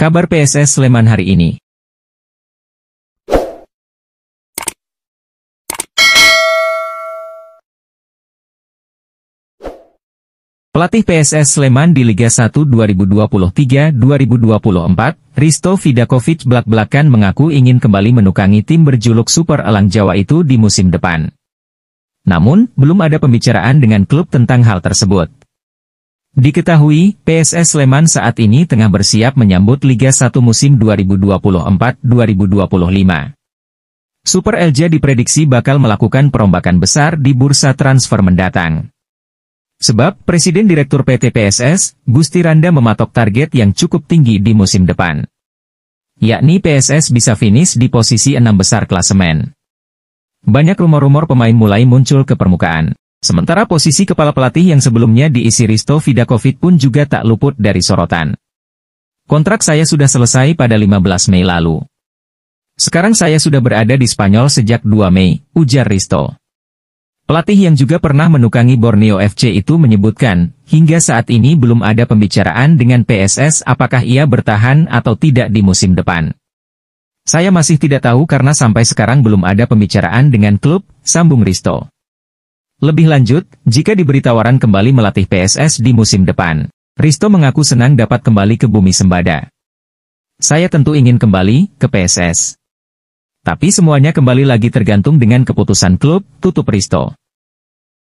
Kabar PSS Sleman hari ini. Pelatih PSS Sleman di Liga 1 2023-2024, Risto Vidakovic belak-belakan mengaku ingin kembali menukangi tim berjuluk Super Elang Jawa itu di musim depan. Namun, belum ada pembicaraan dengan klub tentang hal tersebut. Diketahui, PSS Sleman saat ini tengah bersiap menyambut Liga 1 musim 2024-2025. Super Elja diprediksi bakal melakukan perombakan besar di bursa transfer mendatang. Sebab, Presiden Direktur PT PSS, Gusti Randa mematok target yang cukup tinggi di musim depan. Yakni PSS bisa finish di posisi 6 besar klasemen. Banyak rumor-rumor pemain mulai muncul ke permukaan. Sementara posisi kepala pelatih yang sebelumnya diisi Risto Vidakovic pun juga tak luput dari sorotan. Kontrak saya sudah selesai pada 15 Mei lalu. Sekarang saya sudah berada di Spanyol sejak 2 Mei, ujar Risto. Pelatih yang juga pernah menukangi Borneo FC itu menyebutkan, hingga saat ini belum ada pembicaraan dengan PSS apakah ia bertahan atau tidak di musim depan. Saya masih tidak tahu karena sampai sekarang belum ada pembicaraan dengan klub, sambung Risto. Lebih lanjut, jika diberi tawaran kembali melatih PSS di musim depan, Risto mengaku senang dapat kembali ke bumi sembada. Saya tentu ingin kembali ke PSS. Tapi semuanya kembali lagi tergantung dengan keputusan klub, tutup Risto.